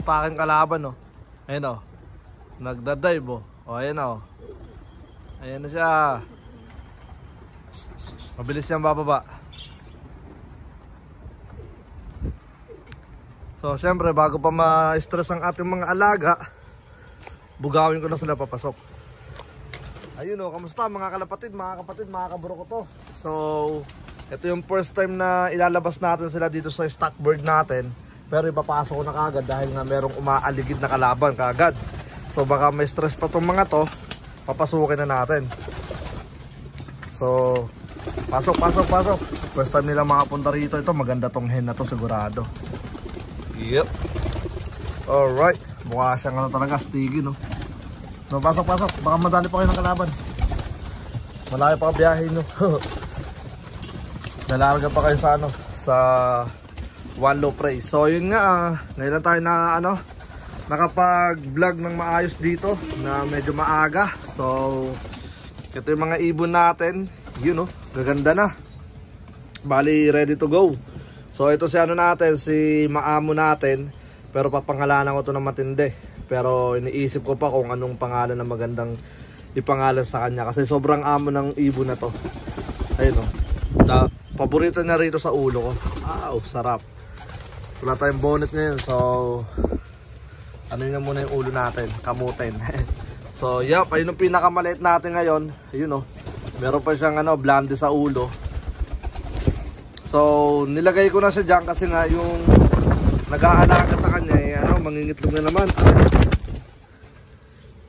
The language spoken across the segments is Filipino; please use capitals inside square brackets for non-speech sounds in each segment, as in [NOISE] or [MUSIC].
inaatake ang kalaban oh. Ayun oh. Nagda-dive oh. Oh Ayun oh. Ayun na siya. Mabilis siyang bababa. So syempre bago pa ma-stress ang ating mga alaga, bugawin ko na sila papasok. Ayun oh, kamusta mga kalapatid, mga kapatid, mga kabro ko to. So, ito yung first time na ilalabas natin sila dito sa stockbird natin. Pero ipapasok ko na kagad dahil nga merong umaaligid na kalaban kagad. So baka may stress pa tong mga to. Papasukin na natin. So pasok, pasok, pasok. First time nila makapunta rito. Ito maganda tong hen na to sigurado. Yep. Alright. Mukha siyang ano talaga, stiggy no. So pasok, pasok. Baka madali pa kayo ng kalaban. Malayo pa ang biyahe nyo. [LAUGHS] Nalarga pa kayo sa ano, sa one low price so yun nga uh, ngayon tayo na ano nakapag vlog ng maayos dito na medyo maaga so ito yung mga ibon natin yun oh gaganda na bali ready to go so ito si ano natin si maamo natin pero papangalanan ko to ng matindi pero iniisip ko pa kung anong pangalan na magandang ipangalan sa kanya kasi sobrang amo ng ibon na to ayun oh paborito na rito sa ulo ko wow sarap wala tayong bonnet ngayon so ano na muna yung ulo natin kamutin [LAUGHS] so yup ayun yung pinakamaliit natin ngayon ayun o oh, meron pa siyang ano blande sa ulo so nilagay ko na siya dyan kasi nga yung nag-aalaga sa kanya eh, ano mangingitlog na naman Ay,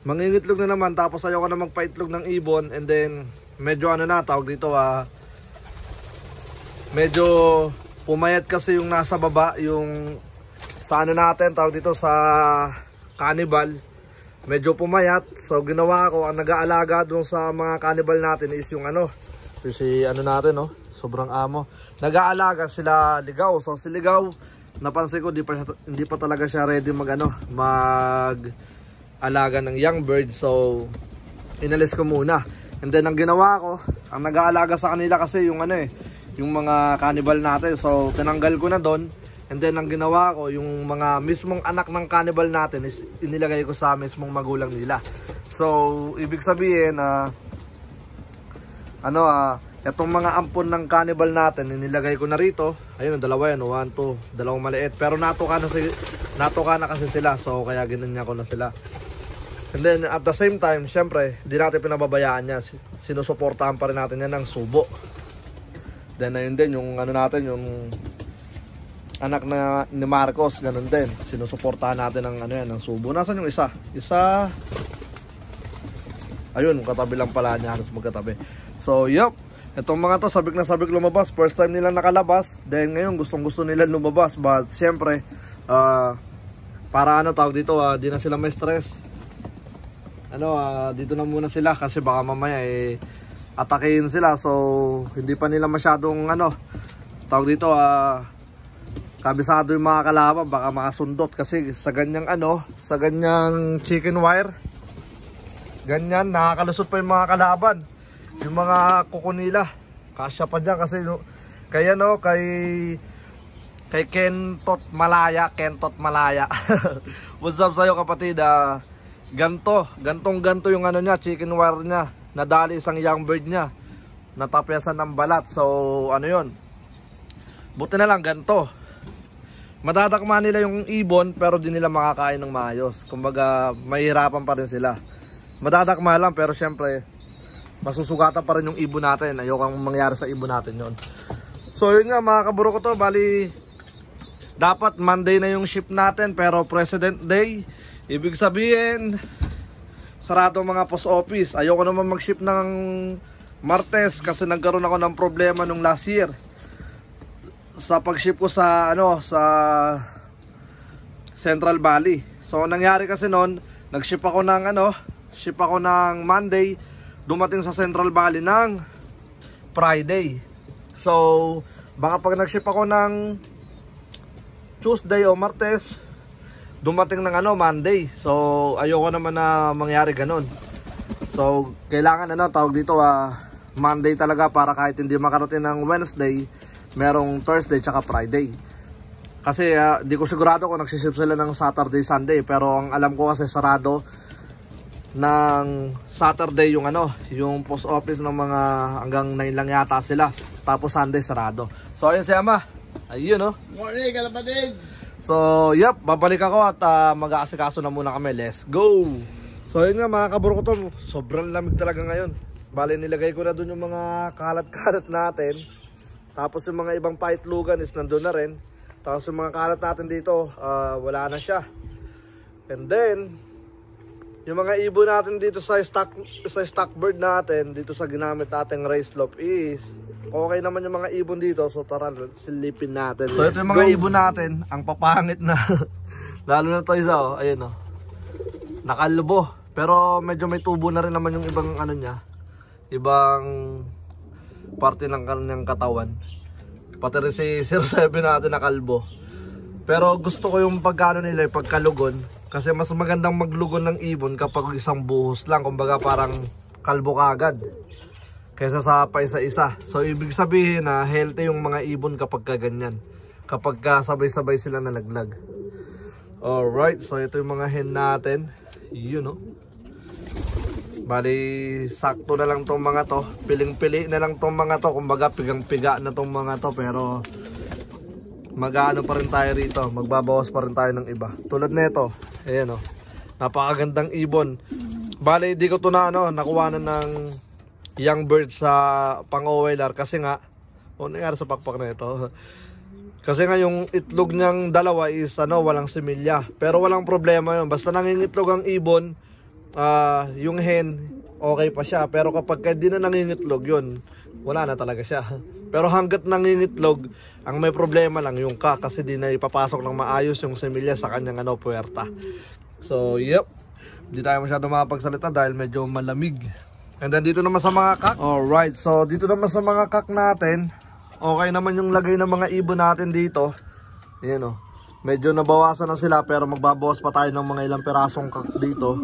mangingitlog na naman tapos ayaw ko na magpaitlog ng ibon and then medyo ano na tawag dito ah medyo pumayat kasi yung nasa baba, yung sa ano natin, tawag dito sa cannibal. Medyo pumayat. So ginawa ko, ang nag-aalaga doon sa mga cannibal natin is yung ano, yung si ano natin, no? Sobrang amo. Nag-aalaga sila ligaw. So si ligaw, napansin ko, hindi pa, hindi pa talaga siya ready mag ano, mag alaga ng young bird. So inalis ko muna. And then ang ginawa ko, ang nag-aalaga sa kanila kasi yung ano eh, yung mga cannibal natin. So, tinanggal ko na doon. And then, ang ginawa ko, yung mga mismong anak ng cannibal natin is inilagay ko sa mismong magulang nila. So, ibig sabihin, uh, ano, uh, itong mga ampon ng cannibal natin, inilagay ko na rito. Ayun, dalawa yan, one, two, dalawang maliit. Pero natuka na, si, natuka na kasi sila, so kaya ginanya ko na sila. And then, at the same time, syempre, di natin pinababayaan niya. Sinusuportahan pa rin natin yan ng subo. Then ayun din yung ano natin yung anak na ni Marcos ganun din. Sinusuportahan natin ng ano yan ng Subo. Nasaan yung isa? Isa Ayun, katabi lang pala niya, halos magkatabi. So, yup. Itong mga to, sabik na sabik lumabas. First time nilang nakalabas. Then ngayon, gustong gusto nila lumabas. But, syempre, uh, ah, para ano tawag dito, uh, di na sila may stress. Ano, uh, dito na muna sila kasi baka mamaya eh, atakein sila. So, hindi pa nila masyadong ano, tawag dito, ah, kabisado yung mga kalaban, baka makasundot kasi sa ganyang ano, sa ganyang chicken wire, ganyan, nakakalusot pa yung mga kalaban. Yung mga kukunila nila, kasya pa dyan kasi, no, kaya no, kay kay Kentot Malaya, Kentot Malaya. [LAUGHS] What's up sa'yo kapatid? Uh, ganto, gantong ganto yung ano niya, chicken wire niya nadali isang young bird niya. Natapyasan ng balat. So, ano yon Buti na lang, ganito. Madadakma nila yung ibon pero di nila makakain ng maayos. Kumbaga, mahirapan pa rin sila. Madadakma lang pero syempre, masusugatan pa rin yung ibon natin. Ayokang mangyari sa ibon natin yon So, yun nga mga kaburo ko to. Bali, dapat Monday na yung ship natin pero President Day. Ibig sabihin, sarado mga post office. Ayoko naman mag-ship ng Martes kasi nagkaroon ako ng problema nung last year. Sa pag-ship ko sa ano sa Central Valley. So nangyari kasi noon, nag-ship ako ng ano, ship ako ng Monday, dumating sa Central Valley ng Friday. So baka pag nag-ship ako ng Tuesday o Martes, dumating ng ano, Monday. So, ayoko naman na mangyari ganun. So, kailangan ano, tawag dito, ah, Monday talaga para kahit hindi makarating ng Wednesday, merong Thursday tsaka Friday. Kasi ah, di ko sigurado kung nagsisip sila ng Saturday, Sunday. Pero ang alam ko kasi sarado ng Saturday yung ano, yung post office ng mga hanggang 9 lang yata sila. Tapos Sunday sarado. So ayun si Ama. Ayun Oh. Morning, kalapatid. So, yep, babalik ako at uh, mag-aasikaso na muna kami. Let's go! So, yun nga mga kaburo ko to, sobrang lamig talaga ngayon. Bale, nilagay ko na dun yung mga kalat-kalat natin. Tapos yung mga ibang paitlugan is nandun na rin. Tapos yung mga kalat natin dito, uh, wala na siya. And then, yung mga ibon natin dito sa stock sa stock bird natin dito sa ginamit nating race loop is okay naman yung mga ibon dito so tara silipin natin. So ito yung mga Go. ibon natin, ang papangit na [LAUGHS] lalo na to isa oh, ayun oh. Nakalbo. Pero medyo may tubo na rin naman yung ibang ano niya. Ibang parte ng kanyang katawan. Pati rin si 07 [LAUGHS] natin nakalbo. Pero gusto ko yung pagkano nila, yung pagkalugon kasi mas magandang maglugon ng ibon kapag isang buhos lang. Kumbaga parang kalbo kagad. Kaysa sa paisa-isa. So ibig sabihin na healthy yung mga ibon kapag kaganyan. Kapag sabay-sabay sila nalaglag. Alright, so ito yung mga hen natin. Yun no. Oh. Bali, sakto na lang tong mga to. Piling-pili na lang tong mga to. Kumbaga, pigang-piga na tong mga to. Pero, mag-aano pa rin tayo rito, magbabawas pa rin tayo ng iba. Tulad nito, ayan oh. Napakagandang ibon. Bale, hindi ko to na ano, nakuha na ng young bird sa pang-OLR kasi nga, oh, nangyari sa pakpak na ito. Kasi nga yung itlog niyang dalawa is ano, walang similya. Pero walang problema 'yon. Basta nangingitlog ang ibon, uh, yung hen, okay pa siya. Pero kapag hindi na nangingitlog 'yon, wala na talaga siya. Pero hanggat nangingitlog, ang may problema lang yung ka kasi di na ipapasok ng maayos yung semilya sa kanyang ano, puwerta. So, yep. Hindi tayo masyado makapagsalita dahil medyo malamig. And then dito naman sa mga kak. Alright, so dito naman sa mga kak natin, okay naman yung lagay ng mga ibon natin dito. Ayan o. Oh. Medyo nabawasan na sila pero magbabawas pa tayo ng mga ilang perasong kak dito.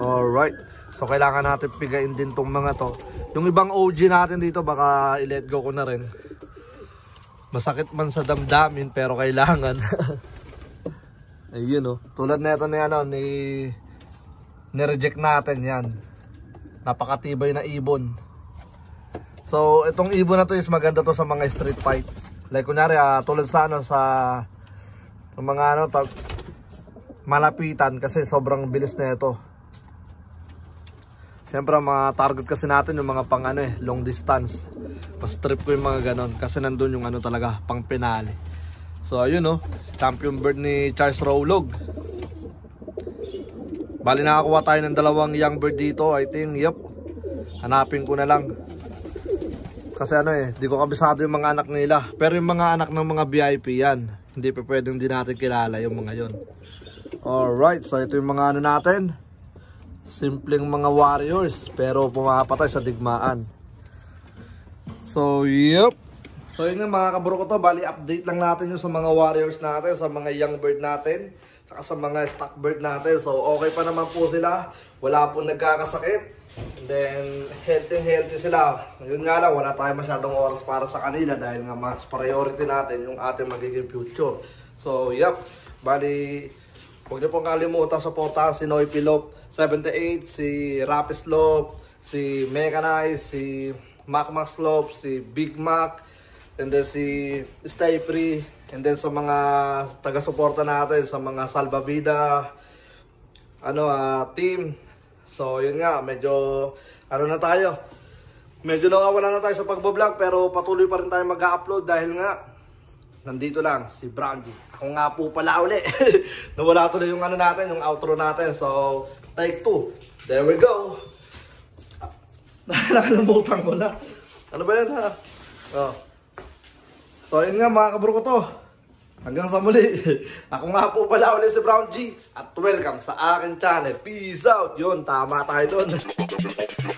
Alright. So kailangan natin pigain din tong mga to yung ibang OG natin dito baka i-let go ko na rin. Masakit man sa damdamin pero kailangan. [LAUGHS] Ayun oh. Tulad nito na yan ni ni-reject natin yan. Napakatibay na ibon. So itong ibon na to is maganda to sa mga street fight. Like kunyari ah, tulad sa ano sa, mga ano tag, malapitan kasi sobrang bilis na Siyempre mga target kasi natin yung mga pang ano eh, long distance. Mas trip ko yung mga ganon kasi nandun yung ano talaga, pang penale. So ayun no, oh. champion bird ni Charles Rowlog. Bali nakakuha tayo ng dalawang young bird dito, I think, yep. Hanapin ko na lang. Kasi ano eh, di ko kabisado yung mga anak nila. Pero yung mga anak ng mga VIP yan, hindi pa pwedeng di natin kilala yung mga yon. Alright, so ito yung mga ano natin. Simpleng mga warriors pero pumapatay sa digmaan. So, yep. So, yun nga mga kabro ko to. Bali, update lang natin yung sa mga warriors natin, sa mga young bird natin, saka sa mga stock bird natin. So, okay pa naman po sila. Wala pong nagkakasakit. then, healthy-healthy sila. Yun nga lang, wala tayong masyadong oras para sa kanila dahil nga mas priority natin yung ating magiging future. So, yep. Bali, huwag niyo pong kalimutan, supportahan si Noy Pilop. 78, si Rapis Love, si Mechanize, si Mac Max Love, si Big Mac, and then si Stay Free, and then sa mga taga-suporta natin, sa mga Salvavida, ano, uh, team. So, yun nga, medyo, ano na tayo, medyo nawawala na tayo sa pagbablog, pero patuloy pa rin tayo mag-upload dahil nga, nandito lang si Brandy. Ako nga po pala uli. [LAUGHS] Nawala tuloy yung ano natin, yung outro natin. So, Type 2. There we go. [LAUGHS] Nakalamutan ko na. Ano ba yan ha? Oh. So yun nga mga kabro ko to. Hanggang sa muli. [LAUGHS] Ako nga po pala ulit si Brown G. At welcome sa akin channel. Peace out. Yun, tama tayo doon. [LAUGHS]